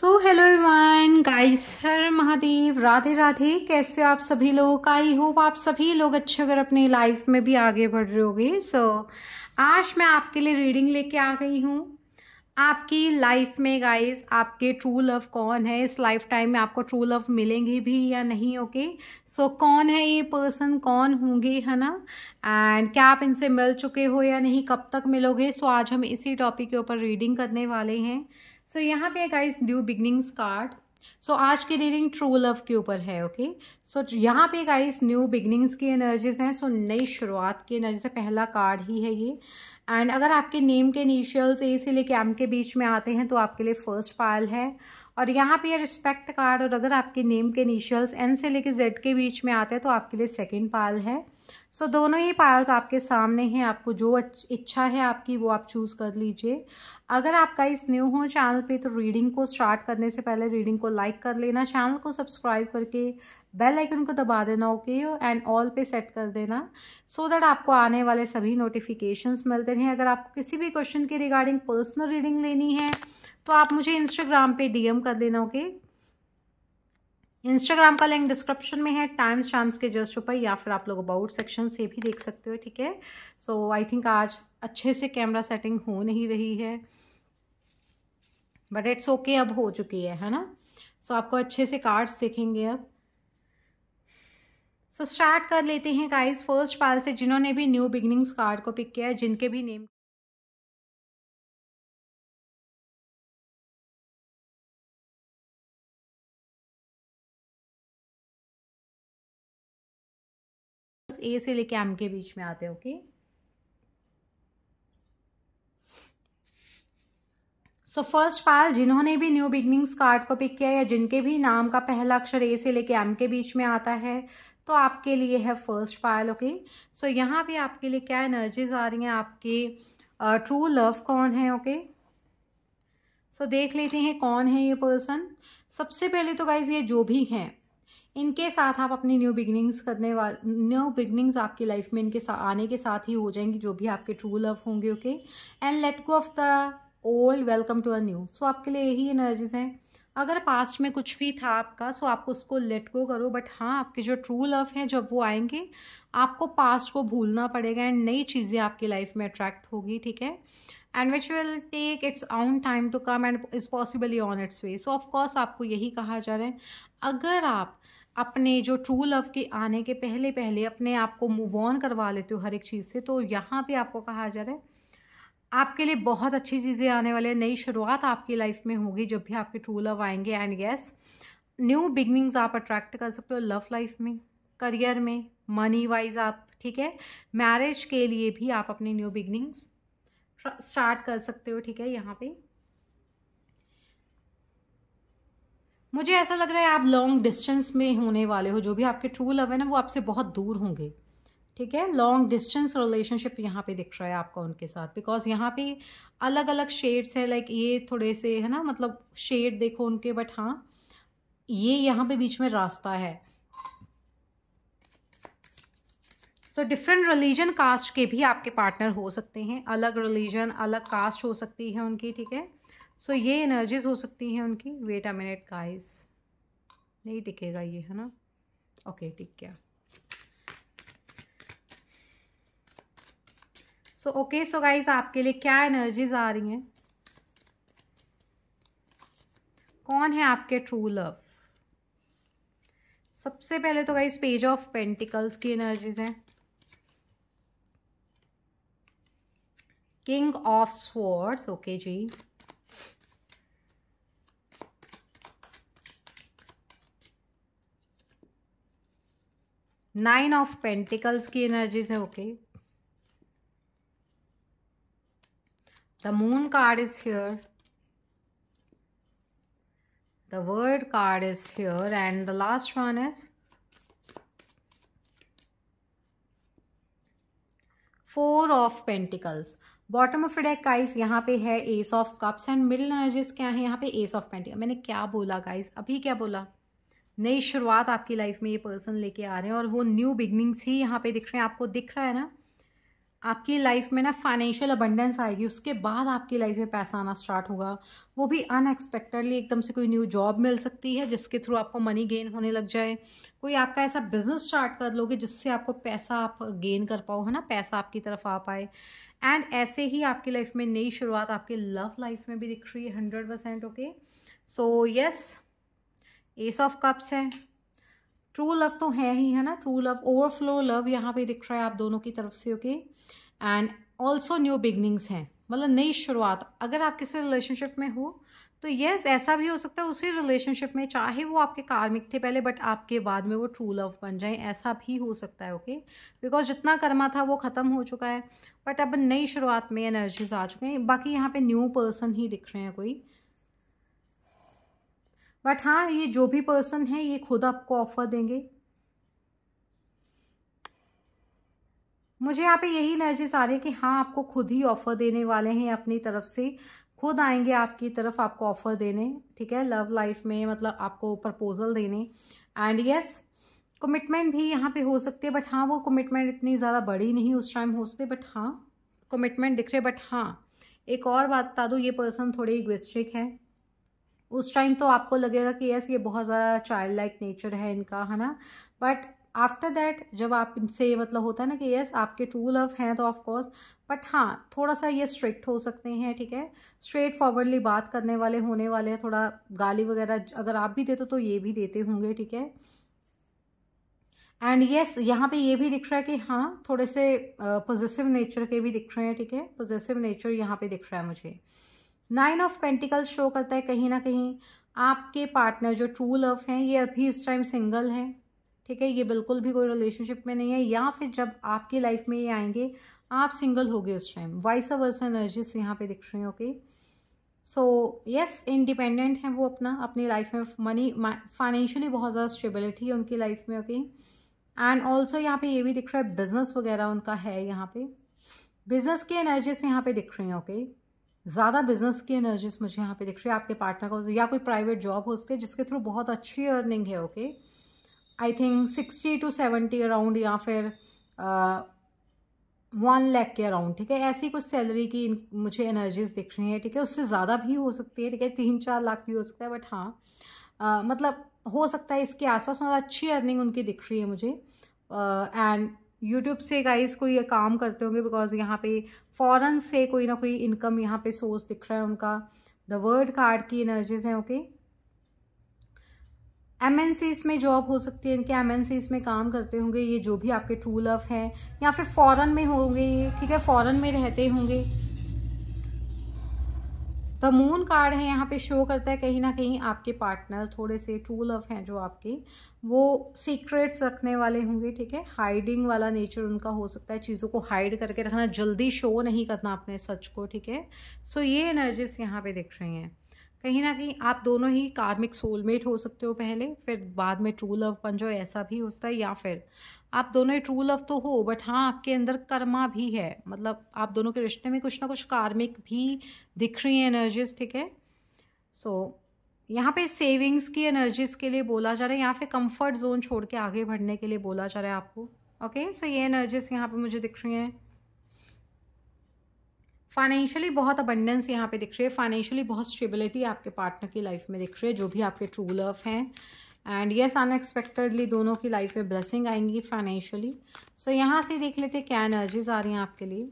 सो hello everyone guys हर महादेव राधे राधे कैसे आप सभी लोग आई होप आप सभी लोग अच्छे अगर अपने लाइफ में भी आगे बढ़ रहे होगे सो so, आज मैं आपके लिए रीडिंग लेके आ गई हूँ आपकी लाइफ में गाइस आपके ट्रू लव कौन है इस लाइफ टाइम में आपको ट्रू लव मिलेंगे भी या नहीं ओके okay? सो so, कौन है ये पर्सन कौन होंगे है ना एंड क्या आप इनसे मिल चुके हो या नहीं कब तक मिलोगे सो so, आज हम इसी टॉपिक के ऊपर रीडिंग करने वाले हैं सो यहाँ पे guys new beginnings card so आज की रीडिंग ट्रू लव के ऊपर है ओके सो यहाँ पे गाइस न्यू बिगनिंग्स की एनर्जीज हैं सो नई शुरुआत की एनर्जी से पहला कार्ड ही है ये एंड अगर आपके नेम के इनिशियल्स ए से लेके एम के बीच में आते हैं तो आपके लिए फर्स्ट पायल है और यहाँ पे ये रिस्पेक्ट कार्ड और अगर आपके नेम के इनिशियल्स एन से लेके जेड के बीच में आते हैं तो आपके लिए सेकेंड पायल है सो so, दोनों ही पायल्स आपके सामने हैं आपको जो इच्छा है आपकी वो आप चूज़ कर लीजिए अगर आप गाइस न्यू हो चैनल पे तो रीडिंग को स्टार्ट करने से पहले रीडिंग को लाइक कर लेना चैनल को सब्सक्राइब करके बेल आइकन को दबा देना ओके एंड ऑल पे सेट कर देना सो so दैट आपको आने वाले सभी नोटिफिकेशंस मिलते रहें अगर आपको किसी भी क्वेश्चन के रिगार्डिंग पर्सनल रीडिंग लेनी है तो आप मुझे इंस्टाग्राम पर डीएम कर लेना ओके okay? इंस्टाग्राम का लिंक डिस्क्रिप्शन में है टाइम्स शाम्स के जस्ट ऊपर या फिर आप लोग अबाउट सेक्शन से भी देख सकते हो ठीक है सो आई थिंक आज अच्छे से कैमरा सेटिंग हो नहीं रही है बट इट्स ओके अब हो चुकी है है ना सो so, आपको अच्छे से कार्ड्स देखेंगे अब सो so, स्टार्ट कर लेते हैं गाइस फर्स्ट पाल से जिन्होंने भी न्यू बिगनिंग्स कार्ड को पिक किया है जिनके भी नेम ए से लेके एम के बीच में आते हैं ओके सो फर्स्ट फाइल जिन्होंने भी न्यू बिगनिंग्स कार्ड को पिक किया या जिनके भी नाम का पहला अक्षर ए से लेके एम के बीच में आता है तो आपके लिए है फर्स्ट फाइल ओके सो यहाँ भी आपके लिए क्या एनर्जीज आ रही हैं आपके ट्रू uh, लव कौन है ओके okay? सो so, देख लेते हैं कौन है ये पर्सन सबसे पहले तो गाइज ये जो भी हैं इनके साथ आप अपनी न्यू बिगनिंग्स करने वाले न्यू बिगनिंग्स आपकी लाइफ में इनके साथ आने के साथ ही हो जाएंगी जो भी आपके ट्रू लव होंगे okay and let go of the old welcome to a new so आपके लिए यही एनर्जीज हैं अगर पास्ट में कुछ भी था आपका सो आप उसको लेट गो करो बट हाँ आपके जो ट्रू लव हैं जब वो आएंगे आपको पास्ट को भूलना पड़ेगा एंड नई चीज़ें आपकी लाइफ में अट्रैक्ट होगी ठीक है and which will take its own time to come and is possibly on its way so of course आपको यही कहा जा रहा है अगर आप अपने जो ट्रू लव के आने के पहले पहले अपने आप को मूव ऑन करवा लेते हो हर एक चीज़ से तो यहाँ पे आपको कहा जा रहा है आपके लिए बहुत अच्छी चीज़ें आने वाली है नई शुरुआत आपकी लाइफ में होगी जब भी आपके ट्रू लव आएंगे एंड यस न्यू बिगनिंग्स आप अट्रैक्ट कर सकते हो लव लाइफ में करियर में मनी वाइज आप ठीक है मैरिज के लिए भी आप अपनी न्यू बिगनिंग्स स्टार्ट कर सकते हो ठीक है यहाँ पर मुझे ऐसा लग रहा है आप लॉन्ग डिस्टेंस में होने वाले हो जो भी आपके ट्रू लव है ना वो आपसे बहुत दूर होंगे ठीक है लॉन्ग डिस्टेंस रिलेशनशिप यहाँ पे दिख रहा है आपका उनके साथ बिकॉज यहाँ पे अलग अलग शेड्स है लाइक ये थोड़े से है ना मतलब शेड देखो उनके बट हाँ ये यहाँ पे बीच में रास्ता है सो डिफरेंट रिलीजन कास्ट के भी आपके पार्टनर हो सकते हैं अलग रिलीजन अलग कास्ट हो सकती है उनकी ठीक है सो ये एनर्जीज हो सकती हैं उनकी वेट अ मिनट गाइस नहीं टिकेगा ये है ना ओके टिक गया सो ओके सो गाइस आपके लिए क्या एनर्जीज आ रही हैं कौन है आपके ट्रू लव सबसे पहले तो गाइस पेज ऑफ पेंटिकल्स की एनर्जीज हैं किंग ऑफ स्वॉर्ड्स ओके जी नाइन ऑफ पेंटिकल्स की एनर्जीज है okay the moon card is here the world card is here and the last one is four of pentacles bottom of deck guys यहाँ पे है ace of cups and middle energies क्या है यहाँ पे S of pentacle मैंने क्या बोला गाइस अभी क्या बोला नई शुरुआत आपकी लाइफ में ये पर्सन लेके आ रहे हैं और वो न्यू बिगनिंग्स ही यहाँ पे दिख रहे हैं आपको दिख रहा है ना आपकी लाइफ में ना फाइनेंशियल अबंडेंस आएगी उसके बाद आपकी लाइफ में पैसा आना स्टार्ट होगा वो भी अनएक्सपेक्टेडली एकदम से कोई न्यू जॉब मिल सकती है जिसके थ्रू आपको मनी गेन होने लग जाए कोई आपका ऐसा बिजनेस स्टार्ट कर लोगे जिससे आपको पैसा आप गेन कर पाओ है ना पैसा आपकी तरफ आ पाए एंड ऐसे ही आपकी लाइफ में नई शुरुआत आपके लव लाइफ में भी दिख रही है hundred percent okay so yes ace of cups है ट्रू लव तो है ही है ना ट्रू लव ओवरफ्लो लव यहाँ पे दिख रहा है आप दोनों की तरफ से okay and also new beginnings हैं मतलब नई शुरुआत अगर आप किसी रिलेशनशिप में हो तो यस ऐसा भी हो सकता है उसी रिलेशनशिप में चाहे वो आपके कार्मिक थे पहले बट आपके बाद में वो ट्रू लव बन जाए ऐसा भी हो सकता है ओके okay? बिकॉज जितना कर्मा था वो ख़त्म हो चुका है बट अब नई शुरुआत में एनर्जीज आ चुके हैं बाकी यहाँ पे न्यू पर्सन ही दिख रहे हैं कोई बट हाँ ये जो भी पर्सन है ये खुद आपको ऑफर देंगे मुझे यहाँ पे यही एनर्जीज आ रही है कि हाँ आपको खुद ही ऑफर देने वाले हैं अपनी तरफ से खुद आएंगे आपकी तरफ आपको ऑफर देने ठीक है लव लाइफ में मतलब आपको प्रपोजल देने एंड यस कमिटमेंट भी यहाँ पे हो सकती है बट हाँ वो कमिटमेंट इतनी ज़्यादा बड़ी नहीं उस टाइम हो सकती बट हाँ कमिटमेंट दिख रहे बट हाँ एक और बात बता दो ये पर्सन थोड़े इग्विस्टिक है उस टाइम तो आपको लगेगा कि यस ये बहुत ज़्यादा चाइल्ड लाइक नेचर है इनका है ना बट आफ्टर दैट जब आप इनसे मतलब होता है ना कि यस आपके ट्रू लव हैं तो ऑफकोर्स बट हाँ थोड़ा सा ये स्ट्रिक्ट हो सकते हैं ठीक है स्ट्रेट फॉरवर्डली बात करने वाले होने वाले हैं थोड़ा गाली वगैरह अगर आप भी देते तो ये भी देते होंगे ठीक है एंड यस यहाँ पे ये भी दिख रहा है कि हाँ थोड़े से पॉजिटिव uh, नेचर के भी दिख रहे हैं ठीक है पॉजिटिव नेचर यहाँ पे दिख रहा है मुझे नाइन ऑफ पेंटिकल्स शो करता है कहीं ना कहीं आपके पार्टनर जो ट्रू लव हैं ये अभी इस टाइम सिंगल हैं ठीक है ये बिल्कुल भी कोई रिलेशनशिप में नहीं है या फिर जब आपकी लाइफ में ये आएंगे आप सिंगल हो गए उस टाइम वाइस वर्स एनर्जीज यहाँ पे दिख रही हैं ओके सो यस इंडिपेंडेंट हैं वो अपना अपनी लाइफ में मनी फाइनेंशियली बहुत ज़्यादा स्टेबिलिटी है उनकी लाइफ में ओके एंड ऑल्सो यहाँ पे ये भी दिख रहा है बिजनेस वगैरह उनका है यहाँ पे बिजनेस की एनर्जीज यहाँ पे दिख रही हैं ओके okay? ज़्यादा बिजनेस की एनर्जीज मुझे यहाँ पे दिख रही है आपके पार्टनर का या कोई प्राइवेट जॉब हो उसके जिसके थ्रू बहुत अच्छी अर्निंग है okay I think sixty to seventy around या फिर वन लैख के अराउंड ठीक है ऐसी कुछ सैलरी की मुझे एनर्जीज दिख रही हैं ठीक है उससे ज़्यादा भी हो सकती है ठीक है तीन चार लाख भी हो सकता है बट हाँ uh, मतलब हो सकता है इसके आसपास मतलब अच्छी अर्निंग उनकी दिख रही है मुझे एंड uh, यूट्यूब से गाइस कोई ये काम करते होंगे बिकॉज यहाँ पे फ़ौरन से कोई ना कोई इनकम यहाँ पे सोर्स दिख रहा है उनका द वर्ल्ड कार्ड की एनर्जीज हैं ओके एम एन सी इसमें जॉब हो सकती है इनके एम एन सी इसमें काम करते होंगे ये जो भी आपके ट्रू लव हैं या फिर फ़ॉरन में होंगे ये ठीक है फ़ॉरन में रहते होंगे द मून कार्ड है यहाँ पे शो करता है कहीं ना कहीं आपके पार्टनर थोड़े से ट्रू लव हैं जो आपके वो सीक्रेट्स रखने वाले होंगे ठीक है हाइडिंग वाला नेचर उनका हो सकता है चीज़ों को हाइड करके रखना जल्दी शो नहीं करना अपने सच को ठीक है सो ये एनर्जीज यहाँ पे दिख रही हैं कहीं ना कहीं आप दोनों ही कार्मिक सोलमेट हो सकते हो पहले फिर बाद में ट्रू लव बन जाओ ऐसा भी हो सकता है या फिर आप दोनों ही ट्रू लव तो हो बट हाँ आपके अंदर कर्मा भी है मतलब आप दोनों के रिश्ते में कुछ ना कुछ कार्मिक भी दिख रही हैं एनर्जीज ठीक है सो so, यहाँ पे सेविंग्स की एनर्जीज के लिए बोला जा रहा है यहाँ पे कंफर्ट जोन छोड़ के आगे बढ़ने के लिए बोला जा रहा है आपको ओके okay? सो so, ये एनर्जीज यहाँ पे मुझे दिख रही हैं फाइनेंशियली बहुत अबंडेंस यहाँ पे दिख रही है फाइनेंशियली बहुत स्टेबिलिटी आपके पार्टनर की लाइफ में दिख रही है जो भी आपके ट्रू लव हैं एंड यस अनएक्सपेक्टेडली दोनों की लाइफ में ब्लेसिंग आएंगी फाइनेंशियली सो यहाँ से देख लेते क्या एनर्जीज आ रही हैं आपके लिए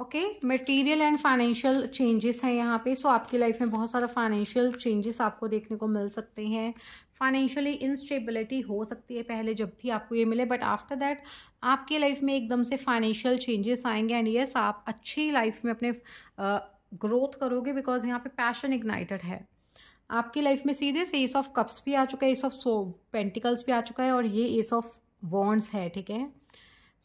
okay material and financial changes हैं यहाँ पे सो so, आपकी लाइफ में बहुत सारा फाइनेंशियल चेंजेस आपको देखने को मिल सकते हैं फाइनेंशियली इंस्टेबिलिटी हो सकती है पहले जब भी आपको ये मिले बट आफ्टर दैट आपके लाइफ में एकदम से फाइनेंशियल चेंजेस आएंगे एंड यस आप अच्छी लाइफ में अपने ग्रोथ करोगे बिकॉज यहाँ पे पैशन इग्नाइटेड है आपकी लाइफ में सीधे से एस ऑफ कप्स भी आ चुका है एस ऑफ सो पेंटिकल्स भी आ चुका है और ये एस ऑफ वॉन्ड्स है ठीक है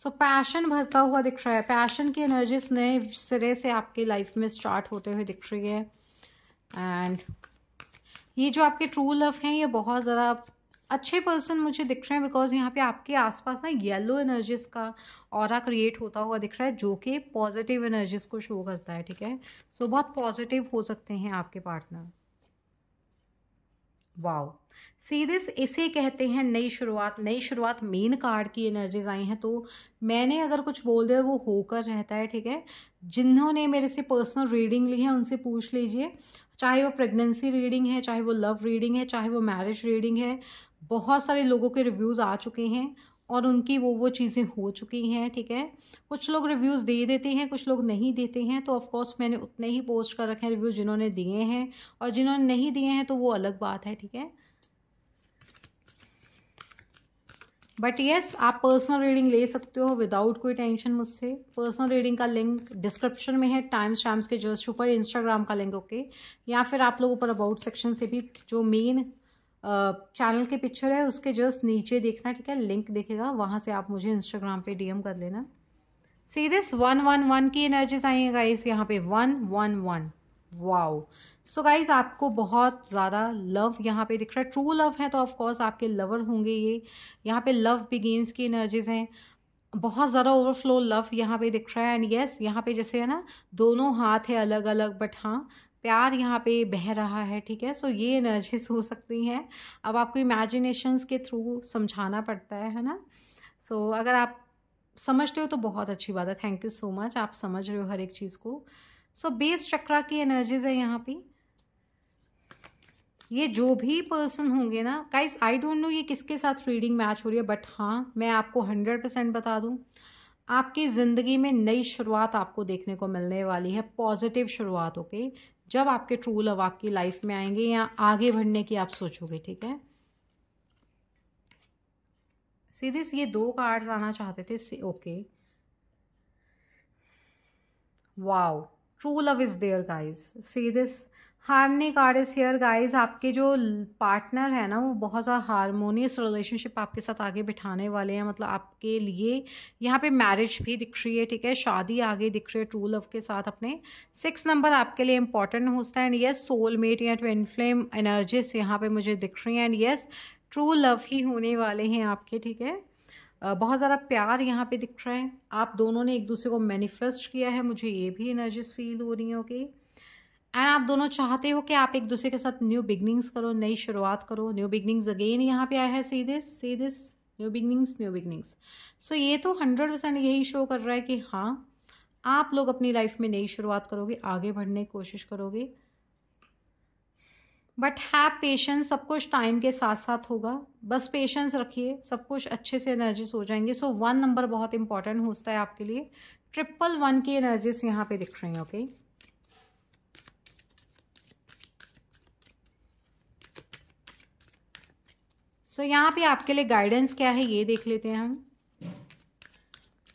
सो पैशन भरता हुआ दिख रहा है पैशन की एनर्जीज नए सिरे से आपके लाइफ में स्टार्ट होते हुए दिख रही है एंड ये जो आपके ट्रू लव हैं ये बहुत ज़रा अच्छे पर्सन मुझे दिख रहे हैं बिकॉज यहाँ पे आपके आसपास ना येलो एनर्जीज का और क्रिएट होता हुआ दिख रहा है जो कि पॉजिटिव एनर्जीज को शो करता है ठीक है सो so, बहुत पॉजिटिव हो सकते हैं आपके पार्टनर वाओ सीधे इसे कहते हैं नई शुरुआत नई शुरुआत मेन कार्ड की एनर्जीज आई हैं तो मैंने अगर कुछ बोल दिया वो होकर रहता है ठीक है जिन्होंने मेरे से पर्सनल रीडिंग ली है उनसे पूछ लीजिए चाहे वो प्रेगनेंसी रीडिंग है चाहे वो लव रीडिंग है चाहे वो मैरिज रीडिंग है बहुत सारे लोगों के रिव्यूज़ आ चुके हैं और उनकी वो वो चीज़ें हो चुकी हैं ठीक है कुछ लोग रिव्यूज़ दे देते हैं कुछ लोग नहीं देते हैं तो ऑफ़ मैंने उतने ही पोस्ट कर रखे हैं रिव्यूज़ जिन्होंने दिए हैं और जिन्होंने नहीं दिए हैं तो वो अलग बात है ठीक है बट येस yes, आप पर्सनल रीडिंग ले सकते हो विदाउट कोई टेंशन मुझसे पर्सनल रीडिंग का लिंक डिस्क्रिप्शन में है टाइम्स टाइम्स के जस्ट ऊपर इंस्टाग्राम का लिंक ओके okay? या फिर आप लोग ऊपर अबाउट सेक्शन से भी जो मेन चैनल के पिक्चर है उसके जस्ट नीचे देखना ठीक है लिंक देखेगा वहाँ से आप मुझे इंस्टाग्राम पे डीएम कर लेना see this one one one की एनर्जीज आई हैं गाइस यहाँ पे one one one wow so so guys आपको बहुत ज़्यादा लव यहाँ पे दिख रहा है ट्रू लव है तो ऑफकोर्स आपके लवर होंगे ये यहाँ पे लव बिगेन्स की एनर्जीज हैं बहुत ज़्यादा ओवरफ्लो लव यहाँ पे दिख रहा है एंड येस yes, यहाँ पे जैसे है ना दोनों हाथ है अलग अलग बट हाँ प्यार यहाँ पे बह रहा है ठीक है सो so, ये एनर्जीज हो सकती हैं अब आपको इमेजिनेशंस के थ्रू समझाना पड़ता है है ना सो so, अगर आप समझते हो तो बहुत अच्छी बात है थैंक यू सो मच आप समझ रहे हो हर एक चीज़ को सो बेस चक्रा की एनर्जीज है यहाँ पे ये जो भी पर्सन होंगे ना गाइस आई डोंट नो ये किसके साथ रीडिंग मैच हो रही है बट हाँ मैं आपको हंड्रेड परसेंट बता दूँ आपकी ज़िंदगी में नई शुरुआत आपको देखने को मिलने वाली है पॉजिटिव शुरुआत ओके जब आपके ट्रू लव आपकी लाइफ में आएंगे या आगे बढ़ने की आप सोचोगे ठीक है सीधे ये दो कार्ड्स आना चाहते थे okay wow true love is there guys see this harmony card is here guys आपके जो पार्टनर है ना वो बहुत ज़्यादा हारमोनियस रिलेशनशिप आपके साथ आगे बिठाने वाले हैं मतलब आपके लिए यहाँ पे मैरिज भी दिख रही है ठीक है शादी आगे दिख रही है ट्रू लव के साथ अपने सिक्स नंबर आपके लिए इंपॉर्टेंट होता है एंड येस सोलमेट या ट्विन फ्लेम एनर्जीस यहाँ पे मुझे दिख रही हैं एंड येस ट्रू लव ही होने वाले हैं आपके ठीक है बहुत ज़्यादा प्यार यहाँ पे दिख रहा है आप दोनों ने एक दूसरे को मैनिफेस्ट किया है मुझे ये भी एनर्जीज फील हो रही है ओके okay? एंड आप दोनों चाहते हो कि आप एक दूसरे के साथ न्यू बिगनिंग्स करो नई शुरुआत करो न्यू बिगनिंग्स अगेन यहाँ पे आया है see this see this new beginnings new beginnings so ये तो हंड्रेड परसेंट यही शो कर रहा है कि हाँ आप लोग अपनी लाइफ में नई शुरुआत करोगे आगे बढ़ने की कोशिश करोगे बट हैव पेशेंस सब कुछ टाइम के साथ साथ होगा बस पेशेंस रखिए सब कुछ अच्छे से एनर्जीज हो जाएंगे सो वन नंबर बहुत इंपॉर्टेंट होता है आपके लिए ट्रिपल वन की एनर्जीज यहाँ पे दिख रही हैं ओके okay? सो so, यहाँ पे आपके लिए गाइडेंस क्या है ये देख लेते हैं हम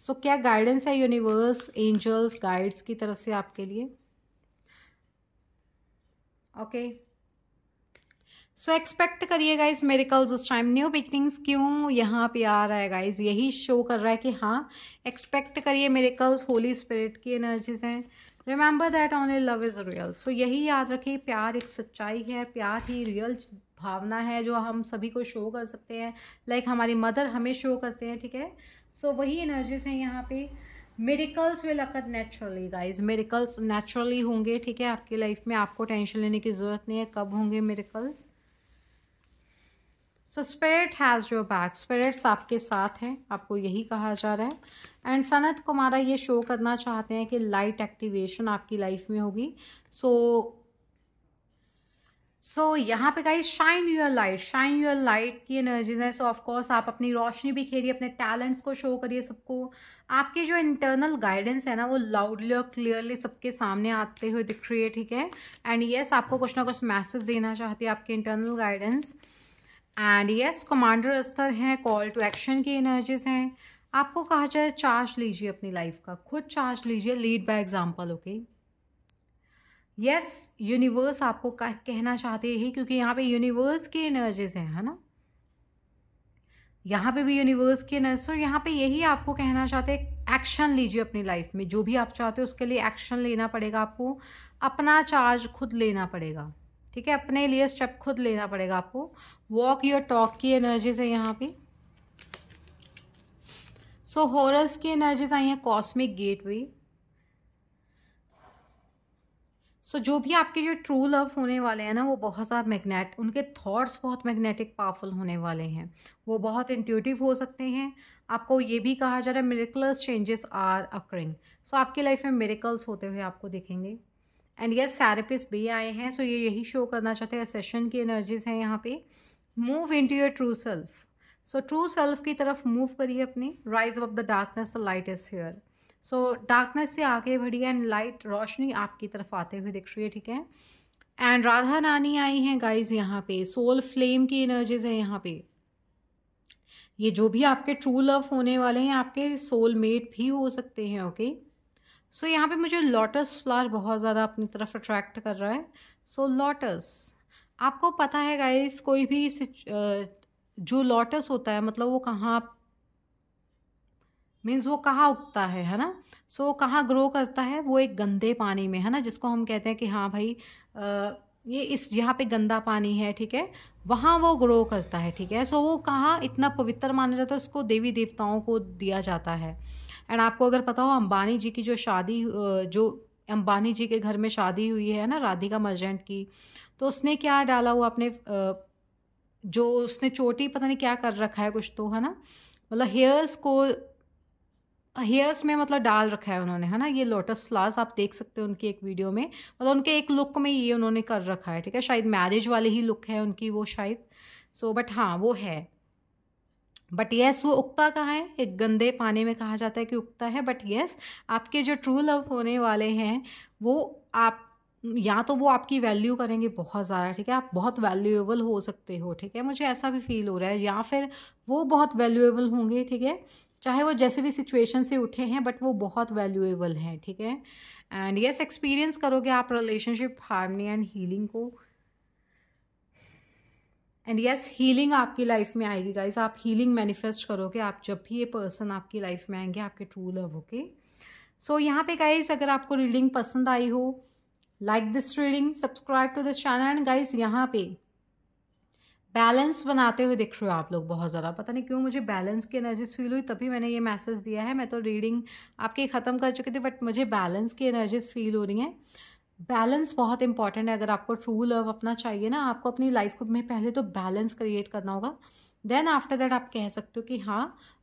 सो so, क्या गाइडेंस है यूनिवर्स एंजल्स गाइड्स की तरफ से आपके लिए ओके सो एक्सपेक्ट करिए गाइज मेरिकल्स उस टाइम न्यू बिगनिंग्स क्यों यहाँ पे आ रहा है गाइज यही शो कर रहा है कि हाँ एक्सपेक्ट करिए मेरिकल्स होली स्पिरिट की एनर्जीज हैं remember that only love is real so यही याद रखें प्यार एक सच्चाई है प्यार ही रियल भावना है जो हम सभी को शो कर सकते हैं लाइक like हमारी मदर हमें शो करते हैं ठीक है सो so, वही एनर्जीज हैं यहाँ पे miracles will occur naturally guys miracles naturally होंगे ठीक है आपकी लाइफ में आपको टेंशन लेने की ज़रूरत नहीं है कब होंगे miracles so spirit has your back spirits आपके साथ हैं आपको यही कहा जा रहा है एंड सनत कुमारा ये शो करना चाहते हैं कि लाइट एक्टिवेशन आपकी लाइफ में होगी सो सो so, यहाँ पे guys shine your light shine your light की एनर्जीज हैं सो ऑफकोर्स आप अपनी रोशनी भी खेलिए अपने टैलेंट्स को शो करिए सबको आपके जो इंटरनल गाइडेंस है ना वो लाउडली और क्लियरली सबके सामने आते हुए दिख रही है ठीक है एंड यस yes, आपको कुछ ना कुछ मैसेज देना चाहती है आपके internal guidance and yes commander Ashtar हैं कॉल टू एक्शन की एनर्जीज हैं आपको कहा जाए चार्ज लीजिए अपनी लाइफ का खुद चार्ज लीजिए lead by example okay yes universe आपको कहना चाहते यही क्योंकि यहाँ पे यूनिवर्स की एनर्जीज हैं है ना यहाँ पे भी यूनिवर्स की एनर्जी और यहाँ पे यही आपको कहना चाहते हैं एक्शन लीजिए अपनी लाइफ में जो भी आप चाहते हो उसके लिए एक्शन लेना पड़ेगा आपको अपना चार्ज खुद लेना पड़ेगा ठीक है अपने लिए स्टेप खुद लेना पड़ेगा आपको वॉक योर टॉक की एनर्जीज है यहाँ पे सो हॉरस की एनर्जीज आई हैं कॉस्मिक गेटवे सो जो भी आपके जो ट्रू लव होने वाले हैं ना वो बहुत ज़्यादा मैग्नेट उनके थॉट्स बहुत मैग्नेटिक पावरफुल होने वाले हैं वो बहुत इंट्यूटिव हो सकते हैं आपको ये भी कहा जा रहा है miraculous changes are occurring so आपकी लाइफ में मेरिकल्स होते हुए आपको देखेंगे एंड यस सैरेपिस्ट भी आए हैं सो so ये यही शो करना चाहते हैं सेशन की एनर्जीज हैं यहाँ पे move into your true self so true self की तरफ मूव करिए अपनी rise of the darkness the light is here so darkness से आगे बढ़िए एंड लाइट रोशनी आपकी तरफ आते हुए दिख रही है ठीक है एंड राधा रानी आई हैं गाइज यहाँ पे सोल फ्लेम की एनर्जीज हैं यहाँ पे ये जो भी आपके ट्रू लव होने वाले हैं आपके सोल मेट भी हो सकते हैं ओके okay? सो so, यहाँ पे मुझे लॉटस फ्लावर बहुत ज़्यादा अपनी तरफ अट्रैक्ट कर रहा है सो so, लॉटस आपको पता है गाइस कोई भी जो लॉटस होता है मतलब वो कहाँ मीन्स वो कहाँ उगता है है ना सो so, कहाँ ग्रो करता है वो एक गंदे पानी में है ना जिसको हम कहते हैं कि हाँ भाई आ, ये इस यहाँ पे गंदा पानी है ठीक है वहाँ वो ग्रो करता है ठीक है सो so, वो कहाँ इतना पवित्र माना जाता है उसको देवी देवताओं को दिया जाता है एंड आपको अगर पता हो अंबानी जी की जो शादी जो अंबानी जी के घर में शादी हुई है ना राधिका मर्जेंट की तो उसने क्या डाला हुआ अपने जो उसने चोटी पता नहीं क्या कर रखा है कुछ तो है ना मतलब हेयर्स को हेयर्स में मतलब डाल रखा है उन्होंने है ना ये लोटस फ्लावर्स आप देख सकते हो उनकी एक वीडियो में मतलब उनके एक लुक में ये उन्होंने कर रखा है ठीक है शायद मैरिज वाली ही लुक है उनकी वो शायद सो so, बट हाँ वो है बट येस yes, वो उगता कहाँ है एक गंदे पानी में कहा जाता है कि उगता है बट येस yes, आपके जो ट्रू लव होने वाले हैं वो आप या तो वो आपकी वैल्यू करेंगे बहुत ज़्यादा ठीक है आप बहुत वैल्यूएबल हो सकते हो ठीक है मुझे ऐसा भी फील हो रहा है या फिर वो बहुत वैल्यूएबल होंगे ठीक है चाहे वो जैसे भी सिचुएशन से उठे हैं बट वो बहुत वैल्यूएबल हैं ठीक है एंड यस एक्सपीरियंस करोगे आप रिलेशनशिप हार्मनी एंड हीलिंग को एंड यस हीलिंग आपकी लाइफ में आएगी गाइज आप हीलिंग मैनिफेस्ट करोगे आप जब भी ये पर्सन आपकी लाइफ में आएंगे आपके ट्रू लव ओके सो यहाँ पे गाइज अगर आपको रीडिंग पसंद आई हो like this reading subscribe to this channel and guys यहाँ पे बैलेंस बनाते हुए दिख रहे हो आप लोग बहुत ज़्यादा पता नहीं क्यों मुझे बैलेंस की एनर्जीज फील हुई तभी मैंने ये मैसेज दिया है मैं तो रीडिंग आपकी ख़त्म कर चुकी थी बट मुझे बैलेंस की एनर्जीज फील हो रही हैं बैलेंस बहुत इंपॉर्टेंट है अगर आपको ट्रू लव अपना चाहिए ना आपको अपनी लाइफ को में पहले तो बैलेंस क्रिएट करना होगा देन आफ्टर दैट आप कह सकते हो कि हाँ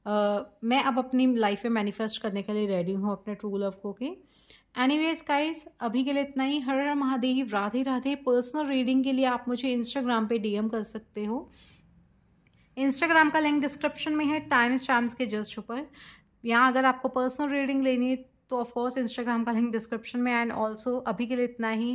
आ, मैं अब अपनी लाइफ में मैनिफेस्ट करने के लिए रेडी हूँ अपने ट्रू लव को कि एनी वेज गाइज अभी के लिए इतना ही हर हर महादेव राधे राधे पर्सनल रीडिंग के लिए आप मुझे इंस्टाग्राम पे डीएम कर सकते हो इंस्टाग्राम का लिंक डिस्क्रिप्शन में है टाइम्स टाइम्स के जस्ट ऊपर यहाँ अगर आपको पर्सनल रीडिंग लेनी है तो ऑफकोर्स इंस्टाग्राम का लिंक डिस्क्रिप्शन में एंड ऑल्सो अभी के लिए इतना ही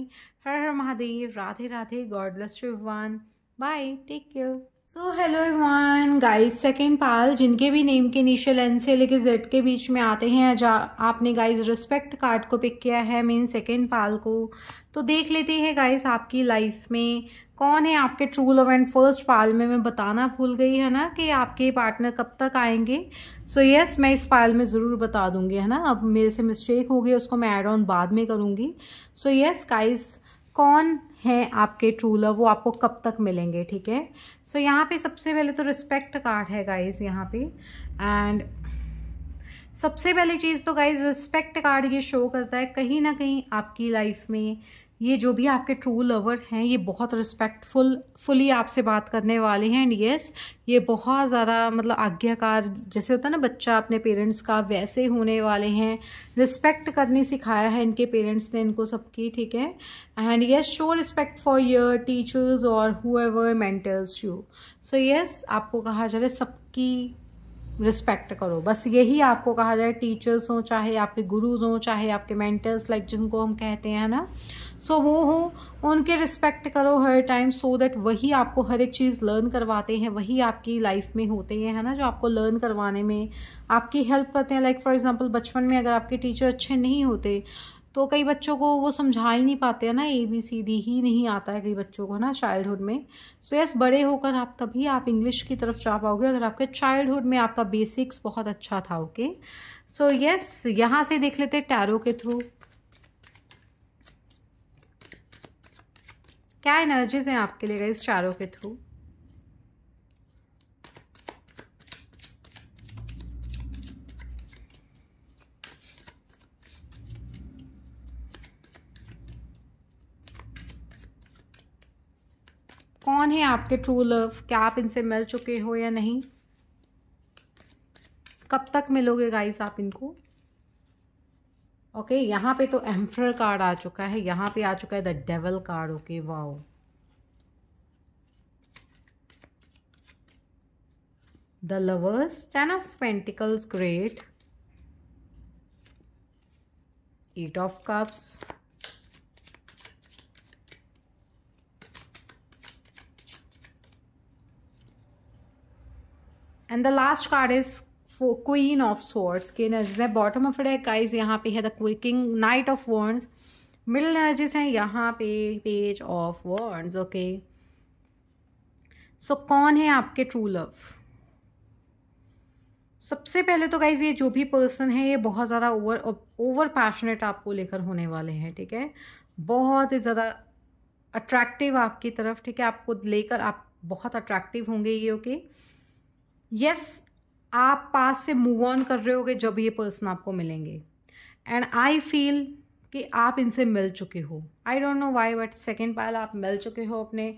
हर हर Mahadev Radhe Radhe God bless you one bye take care so hello everyone guys second pile जिनके भी नेम के इनिशियल एन से लेके जेड के बीच में आते हैं जा आपने गाइस रिस्पेक्ट कार्ड को पिक किया है मीन सेकेंड पाल को तो देख लेते हैं गाइस आपकी लाइफ में कौन है आपके true love and first pile में मैं बताना भूल गई है ना कि आपके पार्टनर कब तक आएंगे सो so यस yes, मैं इस पाल में ज़रूर बता दूंगी है ना अब मेरे से मिस्टेक हो गई उसको मैं ऐड ऑन बाद में करूँगी सो यस गाइस कौन हैं आपके ट्रू लव वो आपको कब तक मिलेंगे ठीक है सो यहाँ पे सबसे पहले तो रिस्पेक्ट कार्ड है गाइज यहाँ पे एंड सबसे पहली चीज़ तो गाइज रिस्पेक्ट कार्ड ये शो करता है कहीं ना कहीं आपकी लाइफ में ये जो भी आपके ट्रू लवर हैं ये बहुत रिस्पेक्टफुल फुली आपसे बात करने वाले हैं एंड येस ये बहुत ज़्यादा मतलब आज्ञाकार जैसे होता है ना बच्चा अपने पेरेंट्स का वैसे होने वाले हैं रिस्पेक्ट करनी सिखाया है इनके पेरेंट्स ने इनको सबकी ठीक है and yes show respect for your teachers और whoever mentors you so yes आपको कहा जा रहा है सबकी रिस्पेक्ट करो बस यही आपको कहा जाए टीचर्स हों चाहे आपके गुरुज हों चाहे आपके मेंटर्स लाइक जिनको हम कहते हैं ना सो so, वो हों उनके रिस्पेक्ट करो हर टाइम सो दैट वही आपको हर एक चीज़ लर्न करवाते हैं वही आपकी लाइफ में होते हैं है ना जो आपको लर्न करवाने में आपकी हेल्प करते हैं लाइक फॉर एग्जांपल बचपन में अगर आपके टीचर अच्छे नहीं होते तो कई बच्चों को वो समझा ही नहीं पाते हैं ना ए बी सी डी ही नहीं आता है कई बच्चों को ना चाइल्डहुड में सो so, यस yes, बड़े होकर आप तभी आप इंग्लिश की तरफ जा पाओगे अगर आपके चाइल्डहुड में आपका बेसिक्स बहुत अच्छा था ओके सो यस यहाँ से देख लेते टैरो के थ्रू क्या एनर्जीज हैं आपके लिए गई इस चारों के थ्रू कौन है आपके ट्रू लव क्या आप इनसे मिल चुके हो या नहीं कब तक मिलोगे गाइस आप इनको ओके okay, यहाँ पे तो एम्फर कार्ड आ चुका है यहाँ पे आ चुका है the devil card okay wow the lovers ten of pentacles great eight of cups and the last card is queen of swords के एनर्जीज है बॉटम ऑफ डेक गाइस यहाँ पे है द क्विकिंग knight of swords middle energies हैं यहाँ पे page of swords okay so कौन है आपके ट्रू लव सबसे पहले तो गाइज ये जो भी पर्सन है ये बहुत ज़्यादा ओवर ओवर पैशनेट आपको लेकर होने वाले हैं ठीक है बहुत ही ज़्यादा अट्रैक्टिव आपकी तरफ ठीक है आपको लेकर आप बहुत अट्रैक्टिव होंगे ये ओके okay? यस आप पास से मूव ऑन कर रहे होगे जब ये पर्सन आपको मिलेंगे एंड आई फील कि आप इनसे मिल चुके हो I don't know why but second pile आप मिल चुके हो अपने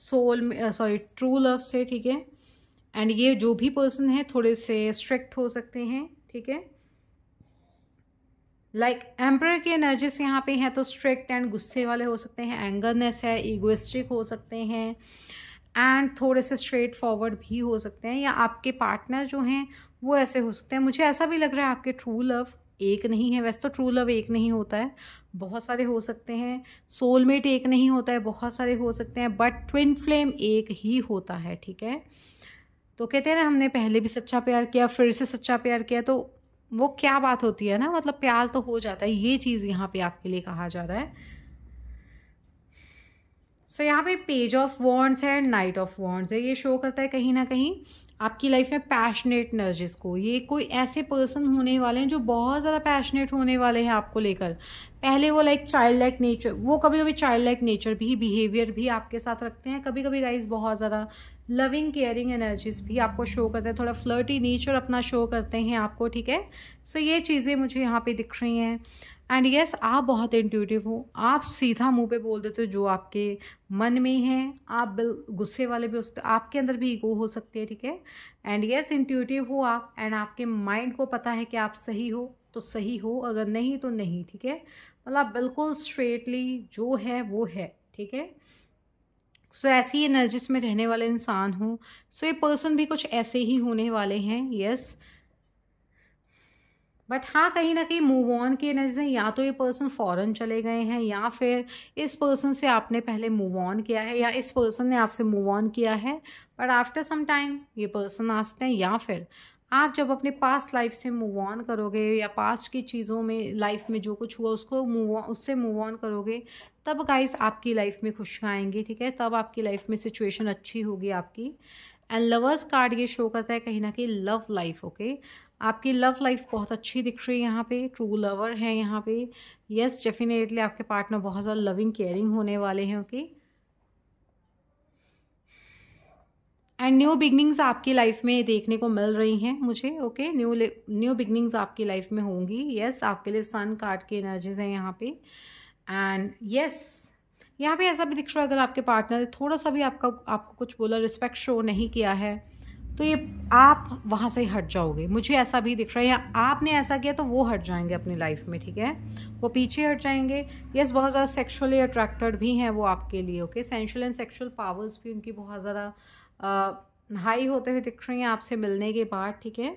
सोल सॉरी ट्रू लव से ठीक है एंड ये जो भी पर्सन है थोड़े से स्ट्रिक्ट हो सकते हैं ठीक है लाइक एम्पर के एनर्जीस यहाँ पे हैं तो स्ट्रिक्ट एंड गुस्से वाले हो सकते हैं एंगरनेस है ईगोस्टिक हो सकते हैं एंड थोड़े से स्ट्रेट फॉरवर्ड भी हो सकते हैं या आपके पार्टनर जो हैं वो ऐसे हो सकते हैं मुझे ऐसा भी लग रहा है आपके ट्रू लव एक नहीं है वैसे तो ट्रू लव एक नहीं होता है बहुत सारे हो सकते हैं सोलमेट एक नहीं होता है बहुत सारे हो सकते हैं बट ट्विन फ्लेम एक ही होता है ठीक है तो कहते हैं ना हमने पहले भी सच्चा प्यार किया फिर से सच्चा प्यार किया तो वो क्या बात होती है ना मतलब प्यार तो हो जाता है ये चीज़ यहाँ पे आपके लिए कहा जा रहा है सो यहाँ पे पेज ऑफ वॉन्ट्स है नाइट ऑफ वॉन्ट्स है ये शो करता है कहीं ना कहीं आपकी लाइफ में पैशनेटनेस जिसको ये कोई ऐसे पर्सन होने वाले हैं जो बहुत ज़्यादा पैशनेट होने वाले हैं आपको लेकर पहले वो लाइक चाइल्ड लाइक नेचर वो कभी कभी चाइल्ड लाइक नेचर भी बिहेवियर भी आपके साथ रखते हैं कभी कभी गाइज बहुत ज़्यादा लविंग केयरिंग एनर्जीज भी आपको शो करते हैं थोड़ा फ्लर्टी नेचर अपना शो करते हैं आपको ठीक है सो so, ये चीज़ें मुझे यहाँ पे दिख रही हैं एंड यस yes, आप बहुत इंट्यूटिव हो आप सीधा मुंह पे बोल देते हो जो आपके मन में है आप बिल गुस्से वाले भी हो सकते आपके अंदर भी ईगो हो सकती है ठीक है एंड यस इंट्यूटिव हो आप एंड आपके माइंड को पता है कि आप सही हो तो सही हो अगर नहीं तो नहीं ठीक है मतलब बिल्कुल स्ट्रेटली जो है वो है ठीक है सो so, ऐसी एनर्जीज में रहने वाले इंसान हो सो so, ये पर्सन भी कुछ ऐसे ही होने वाले हैं यस yes. बट हाँ कहीं ना कहीं मूव ऑन की एनर्जी है या तो ये पर्सन फ़ॉरन चले गए हैं या फिर इस पर्सन से आपने पहले मूव ऑन किया है या इस पर्सन ने आपसे मूव ऑन किया है बट आफ्टर सम टाइम ये पर्सन आ सकते हैं या फिर आप जब अपने पास्ट लाइफ से मूव ऑन करोगे या पास्ट की चीज़ों में लाइफ में जो कुछ हुआ उसको मूव ऑन उससे मूव ऑन करोगे तब गाइस आपकी लाइफ में खुशियाँ आएंगी ठीक है तब आपकी लाइफ में सिचुएशन अच्छी होगी आपकी एंड लवर्स कार्ड ये शो करता है कहीं ना कहीं लव लाइफ ओके आपकी लव लाइफ बहुत अच्छी दिख रही है यहाँ पे ट्रू लवर है यहाँ पे यस डेफिनेटली आपके पार्टनर बहुत ज़्यादा लविंग केयरिंग होने वाले हैं ओके एंड न्यू बिगनिंग्स आपकी लाइफ में देखने को मिल रही हैं मुझे ओके न्यू न्यू बिगनिंग्स आपकी लाइफ में होंगी यस yes, आपके लिए सन कार्ड की एनर्जीज हैं यहाँ पे एंड यस yes, यहाँ पे ऐसा भी दिख रहा है अगर आपके पार्टनर थोड़ा सा भी आपका आपको कुछ बोला रिस्पेक्ट शो नहीं किया है तो ये आप वहाँ से हट जाओगे मुझे ऐसा भी दिख रहा है या आपने ऐसा किया तो वो हट जाएंगे अपनी लाइफ में ठीक है वो पीछे हट जाएंगे यस बहुत ज़्यादा सेक्शुअली अट्रैक्टेड भी हैं वो आपके लिए okay sensual and sexual powers भी उनकी बहुत ज़्यादा हाई होते हुए दिख रही हैं आपसे मिलने के बाद ठीक है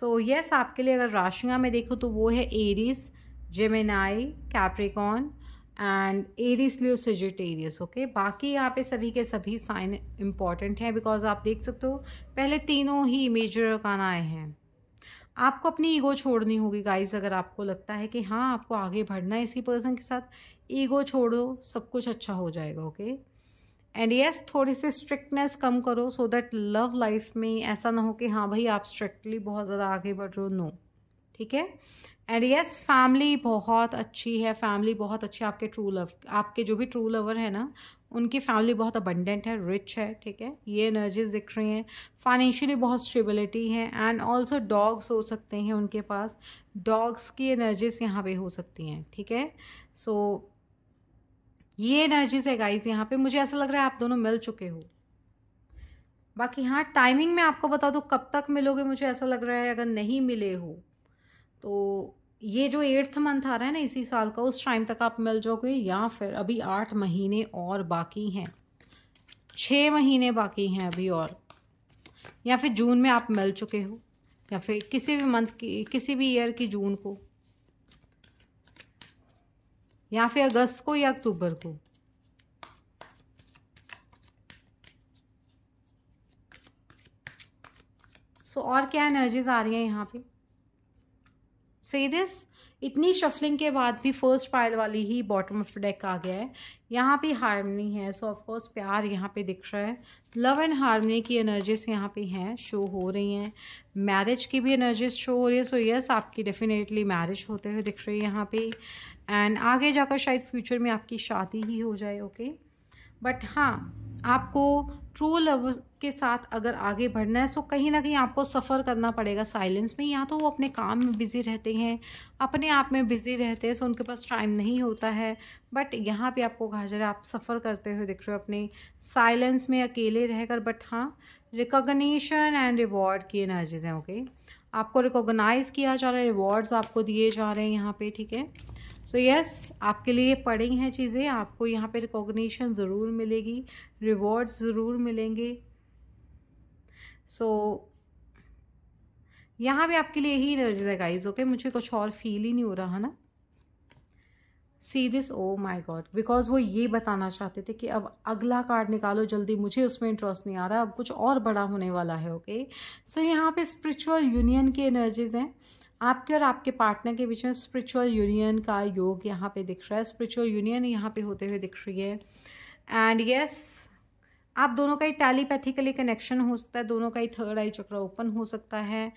सो so, यस yes, आपके लिए अगर राशियाँ में देखो तो वो है Aries Gemini Capricorn and Aries Leo Sagittarius okay बाकी यहाँ पे सभी के सभी साइन इम्पॉर्टेंट हैं बिकॉज आप देख सकते हो पहले तीनों ही मेजर कान आए हैं आपको अपनी ईगो छोड़नी होगी गाइस अगर आपको लगता है कि हाँ आपको आगे बढ़ना है इसी पर्सन के साथ ईगो छोड़ो सब कुछ अच्छा हो जाएगा okay okay? And yes yes, थोड़ी सी स्ट्रिक्टनेस कम करो सो दैट लव लाइफ में ऐसा ना हो कि हाँ भाई आप स्ट्रिक्टली बहुत ज़्यादा आगे बढ़ रहे हो नो ठीक है एंड यस फैमिली बहुत अच्छी है फैमिली बहुत अच्छी आपके ट्रू लव आपके जो भी ट्रू लवर है ना उनकी फैमिली बहुत अबंडेंट है रिच है ठीक है ये एनर्जीज दिख रही हैं फाइनेंशियली बहुत स्टेबिलिटी है एंड ऑल्सो डॉग्स हो सकते हैं उनके पास डॉग्स की एनर्जीज यहाँ पे हो सकती हैं ठीक है सो so, ये एनर्जीज है गाइज यहाँ पे मुझे ऐसा लग रहा है आप दोनों मिल चुके हो बाकी हाँ टाइमिंग में आपको बता दो कब तक मिलोगे मुझे ऐसा लग रहा है अगर नहीं मिले हो तो ये जो एट्थ मंथ आ रहा है ना इसी साल का उस टाइम तक आप मिल जाओगे या फिर अभी आठ महीने और बाकी हैं छः महीने बाकी हैं अभी और या फिर जून में आप मिल चुके हो या फिर किसी भी मंथ की किसी भी ईयर की जून को या फिर अगस्त को या अक्टूबर को सो so, और क्या एनर्जीज आ रही हैं यहाँ पे सही दिस इतनी शफलिंग के बाद भी फर्स्ट पायल वाली ही बॉटम ऑफ डेक आ गया है यहाँ पे हारमनी है सो ऑफ ऑफकोर्स प्यार यहाँ पे दिख रहा है लव एंड हारमनी की एनर्जीज यहाँ पे हैं शो हो रही हैं मैरिज की भी एनर्जीज शो हो रही है सो so यस yes, आपकी डेफिनेटली मैरिज होते हुए दिख रही है यहाँ पे एंड आगे जाकर शायद फ्यूचर में आपकी शादी ही हो जाए ओके okay? बट हाँ आपको ट्रू लव के साथ अगर आगे बढ़ना है सो कहीं ना कहीं आपको सफ़र करना पड़ेगा साइलेंस में या तो वो अपने काम में बिज़ी रहते हैं अपने आप में बिज़ी रहते हैं सो उनके पास टाइम नहीं होता है बट यहाँ पे आपको कहा जा रहा है आप सफ़र करते हुए दिख रहे हो अपने साइलेंस में अकेले रहकर बट हाँ रिकोगनीशन एंड रिवॉर्ड की एनर्जीज हैं ओके आपको रिकोगनाइज़ किया जा रहा है रिवॉर्ड्स आपको दिए जा रहे हैं यहाँ पर ठीक है सो so यस yes, आपके लिए पड़ी हैं चीज़ें आपको यहाँ पे रिकॉग्निशन ज़रूर मिलेगी रिवॉर्ड्स ज़रूर मिलेंगे सो so, यहाँ भी आपके लिए ही एनर्जीज है गाइज ओके मुझे कुछ और फील ही नहीं हो रहा है ना see this oh my God because वो ये बताना चाहते थे कि अब अगला कार्ड निकालो जल्दी मुझे उसमें इंटरेस्ट नहीं आ रहा अब कुछ और बड़ा होने वाला है ओके okay? सो so, यहाँ पे स्पिरिचुअल यूनियन की एनर्जीज हैं आपके और आपके पार्टनर के बीच में स्पिरिचुअल यूनियन का योग यहाँ पे दिख रहा है स्पिरिचुअल यूनियन यहाँ पे होते हुए दिख रही है एंड यस yes, आप दोनों का ही टैलीपैथिकली कनेक्शन हो सकता है दोनों का ही थर्ड आई चक्र ओपन हो सकता है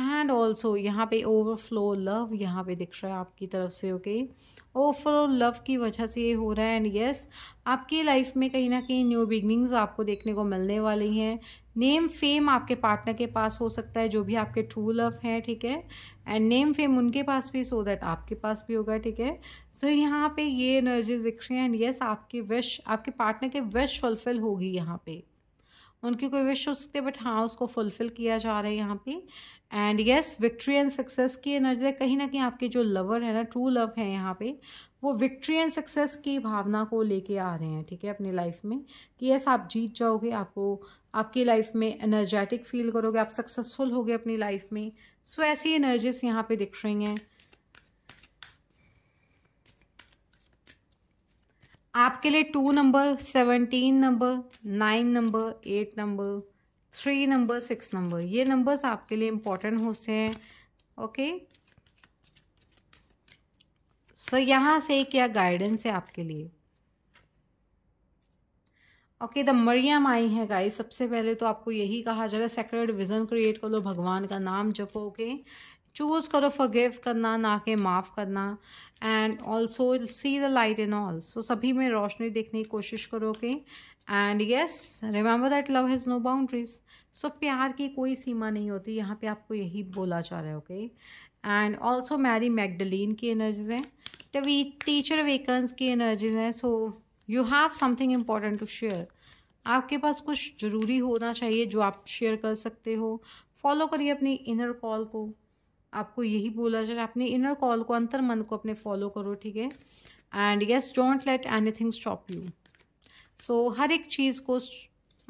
एंड ऑल्सो यहाँ पे ओवरफ्लो लव यहाँ पे दिख रहा है आपकी तरफ से ओके ओवरफ्लो लव की वजह से ये हो रहा है एंड येस yes, आपकी लाइफ में कहीं ना कहीं न्यू बिगनिंग्स आपको देखने को मिलने वाली हैं नेम फेम आपके पार्टनर के पास हो सकता है जो भी आपके ट्रू लव हैं ठीक है एंड नेम फेम उनके पास भी सो so दैट आपके पास भी होगा ठीक है सो so, यहाँ पे ये एनर्जीज दिख रही हैं एंड येस आपकी विश आपके पार्टनर के विश फुलफिल होगी यहाँ पे उनकी कोई विश हो सकती है बट हाँ उसको फुलफ़िल किया जा रहा है यहाँ पे and yes victory and success की एनर्जी कहीं ना कहीं आपके जो लवर है ना ट्रू लव है यहाँ पे वो विक्ट्री एंड सक्सेस की भावना को लेके आ रहे हैं ठीक है अपनी लाइफ में कि यस आप जीत जाओगे आपको आपकी लाइफ में एनर्जेटिक फील करोगे आप सक्सेसफुल होगे अपनी लाइफ में सो ऐसी एनर्जीज यहाँ पे दिख रही हैं आपके लिए two number seventeen number nine number eight number three number six number ये नंबर्स आपके लिए इम्पोर्टेंट होते हैं ओके सो यहाँ से क्या गाइडेंस है आपके लिए ओके द मरियम आई है गाइस सबसे पहले तो आपको यही कहा जा रहा है सेक्रेड विजन क्रिएट कर लो भगवान का नाम जपो ओके चूज़ करो फॉरगिव करना ना के माफ़ करना and also see the light in all so सभी में रोशनी देखने की कोशिश करो करोगे and yes remember that love has no boundaries so प्यार की कोई सीमा नहीं होती यहाँ पे आपको यही बोला जा रहा है okay and also Mary Magdalene की एनर्जीज हैं टवी टीचर वेकन्स की एनर्जीज हैं so you have something important to share आपके पास कुछ ज़रूरी होना चाहिए जो आप शेयर कर सकते हो फॉलो करिए अपनी इनर कॉल को आपको यही बोला जा रहा है अपने इनर कॉल को अंतर मन को अपने फॉलो करो ठीक है and yes don't let anything stop you so हर एक चीज़ को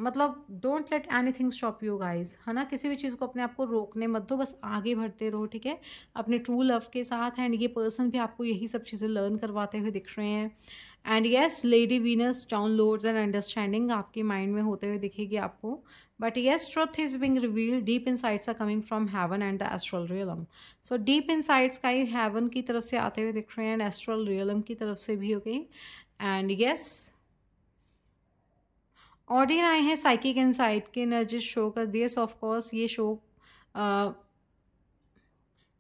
मतलब don't let anything stop you guys है ना किसी भी चीज़ को अपने आप को रोकने मत दो बस आगे बढ़ते रहो ठीक है अपने ट्रू लव के साथ एंड ये पर्सन भी आपको यही सब चीज़ें लर्न करवाते हुए दिख रहे हैं and yes lady Venus loads and understanding आपके माइंड में होते हुए दिखेगी आपको but yes truth is being reveal deep insights are coming from heaven and the astral realm so deep insights का ही हैवन की तरफ से आते हुए दिख रहे हैं एंड एस्ट्रल रियलम की तरफ से भी हो गई एंड येस ऑडियन आए हैं साइकिक इन साइड के एनर्जी शो कर दिए सो ये शो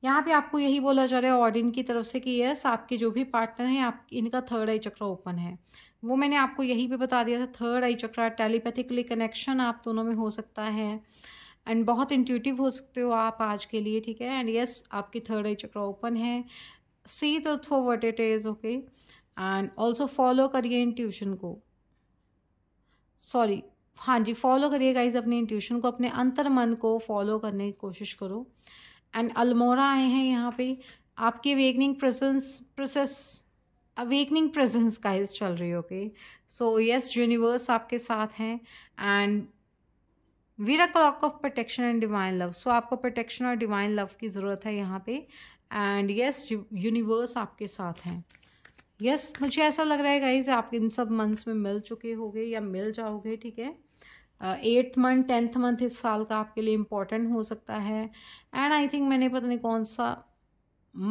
यहाँ पे आपको यही बोला जा रहा है ऑडिन की तरफ से कि यस आपके जो भी पार्टनर हैं आप इनका थर्ड आई चक्र ओपन है वो मैंने आपको यही पे बता दिया था थर्ड आई चक्र टेलीपैथिकली कनेक्शन आप दोनों में हो सकता है एंड बहुत इंट्यूटिव हो सकते हो आप आज के लिए ठीक है एंड यस आपकी थर्ड आई चक्र ओपन है see the through what it is okay and also follow करिए इन ट्यूशन को सॉरी हाँ जी फॉलो करिए गाइज अपने इंट्यूशन को अपने अंतर मन को फॉलो करने की कोशिश करो एंड अल्मोरा आए हैं यहाँ पे आपकी awakening presence process awakening presence का इस चल रही ओके सो यस यूनिवर्स आपके साथ हैं एंड वीरा cloak of protection and divine love so आपको प्रोटेक्शन और डिवाइन लव की ज़रूरत है यहाँ पे एंड यस यूनिवर्स आपके साथ हैं यस yes, मुझे ऐसा लग रहा है गाइज आप इन सब मंथ्स में मिल चुके होगे या मिल जाओगे ठीक है एट्थ मंथ टेंथ मंथ इस साल का आपके लिए इम्पॉर्टेंट हो सकता है एंड आई थिंक मैंने पता नहीं कौन सा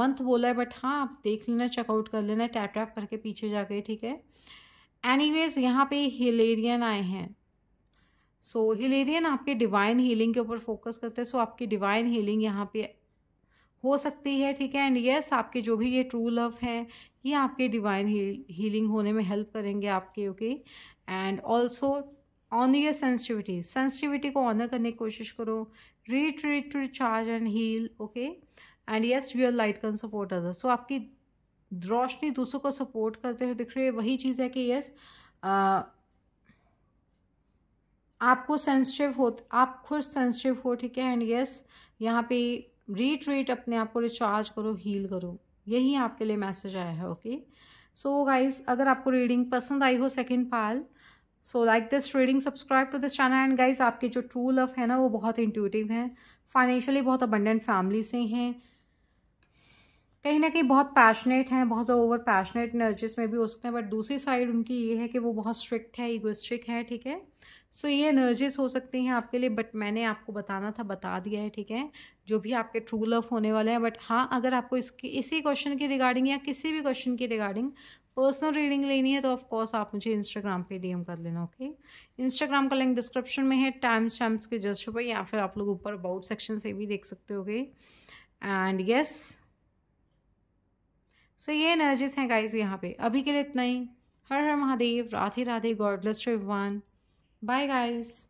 मंथ बोला है बट हाँ आप देख लेना चेकआउट कर लेना टैप टैप करके पीछे जाके ठीक है एनी वेज यहाँ पे हिलेरियन आए हैं सो so, हिलेरियन आपके डिवाइन हीलिंग के ऊपर फोकस करते हैं सो so, आपकी डिवाइन हीलिंग यहाँ पे हो सकती है ठीक है एंड यस yes, आपके जो भी ये ट्रू लव है ये आपके डिवाइन हीलिंग होने में हेल्प करेंगे आपके okay and also on your sensitivity sensitivity को ऑनर करने की कोशिश करो रीट रीट to charge and heal okay and yes your light can support other so आपकी रोशनी दूसरों को सपोर्ट करते हुए दिख रही है वही चीज़ है कि यस yes, uh, आपको सेंसिटिव हो आप खुद सेंसिटिव हो ठीक है एंड यस यहाँ पे रीट रीट अपने आप को रिचार्ज करो हील करो यही आपके लिए मैसेज आया है ओके सो गाइज अगर आपको रीडिंग पसंद आई हो सेकेंड पाल so like this reading subscribe to this channel and guys आपके जो ट्रू लव है ना वो बहुत इंट्यूटिव हैं फाइनेंशियली बहुत अबंडेंट फैमिली से हैं कहीं ना कहीं बहुत पैशनेट हैं बहुत ज़्यादा ओवर पैशनेट नर्जिस में भी हो सकते हैं बट दूसरी साइड उनकी ये है कि वो बहुत स्ट्रिक्ट है इगोस्ट्रिक है ठीक है सो ये नर्जिस हो सकती हैं आपके लिए बट मैंने आपको बताना था बता दिया है ठीक है जो भी आपके ट्रू लव होने वाले हैं बट हाँ अगर आपको इसकी इसी क्वेश्चन के रिगार्डिंग या किसी भी क्वेश्चन के रिगार्डिंग पर्सनल रीडिंग लेनी है तो ऑफकोर्स आप मुझे इंस्टाग्राम पे डीएम कर लेना ओके इंस्टाग्राम का लिंक डिस्क्रिप्शन में है टाइम्स टाइम्स के जस्ट पर या फिर आप लोग ऊपर अबाउट सेक्शन से भी देख सकते गए एंड यस सो ये एनर्जीज हैं गाइज यहाँ पे अभी के लिए इतना ही हर हर Mahadev Radhe Radhe God bless one bye guys